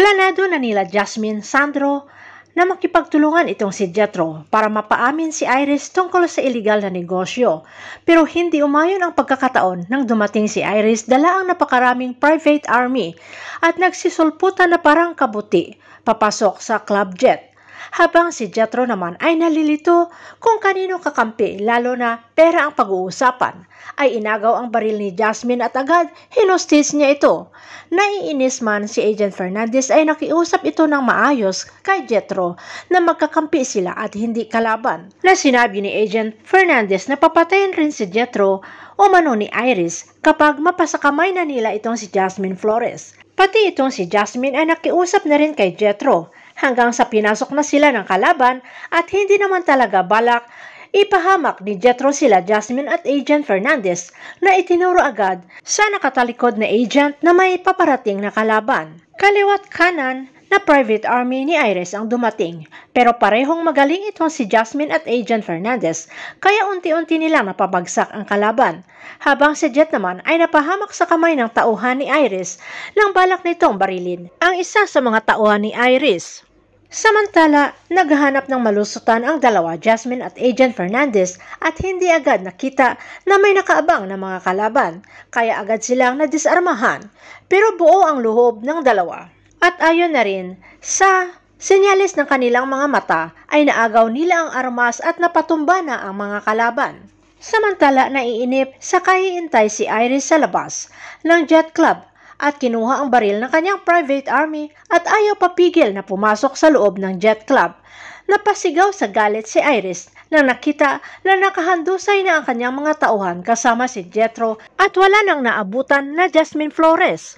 Planado na nila Jasmine Sandro na makipagtulungan itong si Jetro para mapaamin si Iris tungkol sa ilegal na negosyo. Pero hindi umayon ang pagkakataon nang dumating si Iris dala ang napakaraming private army at nagsisulputan na parang kabuti papasok sa club jet habang si Jetro naman ay nalilito kung kanino kakampi lalo na pera ang pag-uusapan. Ay inagaw ang baril ni Jasmine at agad hinustis niya ito. Naiinis man si Agent Fernandez ay nakiusap ito ng maayos kay Jetro na magkakampi sila at hindi kalaban. Na sinabi ni Agent Fernandez na papatayin rin si Jetro o mano ni Iris kapag mapasakamay na nila itong si Jasmine Flores. Pati itong si Jasmine ay nakiusap na rin kay Jetro hanggang sa pinasok na sila ng kalaban at hindi naman talaga balak Ipahamak ni Jetro sila Jasmine at Agent Fernandez na itinuro agad sa nakatalikod na agent na may paparating na kalaban. Kaliwat kanan na private army ni Iris ang dumating pero parehong magaling itong si Jasmine at Agent Fernandez kaya unti-unti nilang napabagsak ang kalaban. Habang si Jet naman ay napahamak sa kamay ng tauhan ni Iris nang balak nitong barilin ang isa sa mga tauhan ni Iris. Samantala, naghahanap ng malusutan ang dalawa Jasmine at Agent Fernandez at hindi agad nakita na may nakaabang na mga kalaban, kaya agad silang nadisarmahan. Pero buo ang loob ng dalawa. At ayon na rin sa Senyales ng kanilang mga mata ay naagaw nila ang armas at napatumba na ang mga kalaban. Samantala naiinip sa kahiintay si Iris sa labas ng jet club at kinuha ang baril ng kanyang private army at ayaw papigil na pumasok sa loob ng jet club. Napasigaw sa galit si Iris nang nakita na nakahandusay na ang kanyang mga tauhan kasama si Jetro at wala nang naabutan na Jasmine Flores.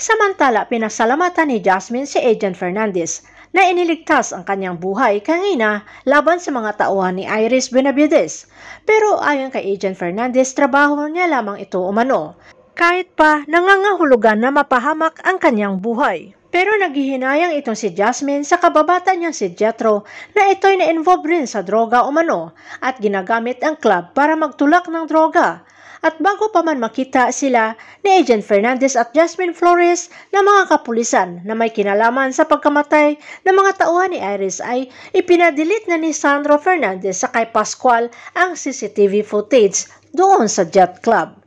Samantala, pinasalamatan ni Jasmine si Agent Fernandez na iniligtas ang kanyang buhay kanina laban sa mga tauhan ni Iris Benavides. Pero ayon kay Agent Fernandez, trabaho niya lamang ito umano kahit pa nangangahulugan na mapahamak ang kanyang buhay. Pero naghihinayang itong si Jasmine sa kababata niyang si Jetro na ito'y na-involve rin sa droga o mano at ginagamit ang club para magtulak ng droga. At bago pa man makita sila ni Agent Fernandez at Jasmine Flores na mga kapulisan na may kinalaman sa pagkamatay ng mga tauhan ni Iris ay ipinadelete na ni Sandro Fernandez sa kay Pascual ang CCTV footage doon sa Jet Club.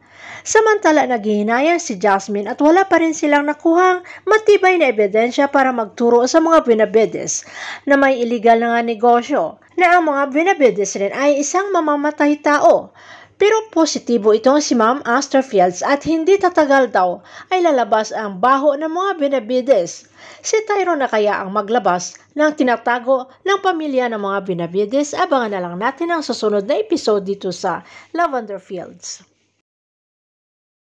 Samantala naghihinayang si Jasmine at wala pa rin silang nakuhang matibay na ebidensya para magturo sa mga binabedes na may iligal na nga negosyo na ang mga binabedes rin ay isang mamamatay tao. Pero positibo itong si Ma'am Asterfields at hindi tatagal daw ay lalabas ang baho ng mga Benavides. Si Tyro na kaya ang maglabas ng tinatago ng pamilya ng mga Benavides. Abangan na lang natin ang susunod na episode dito sa Lavender Fields.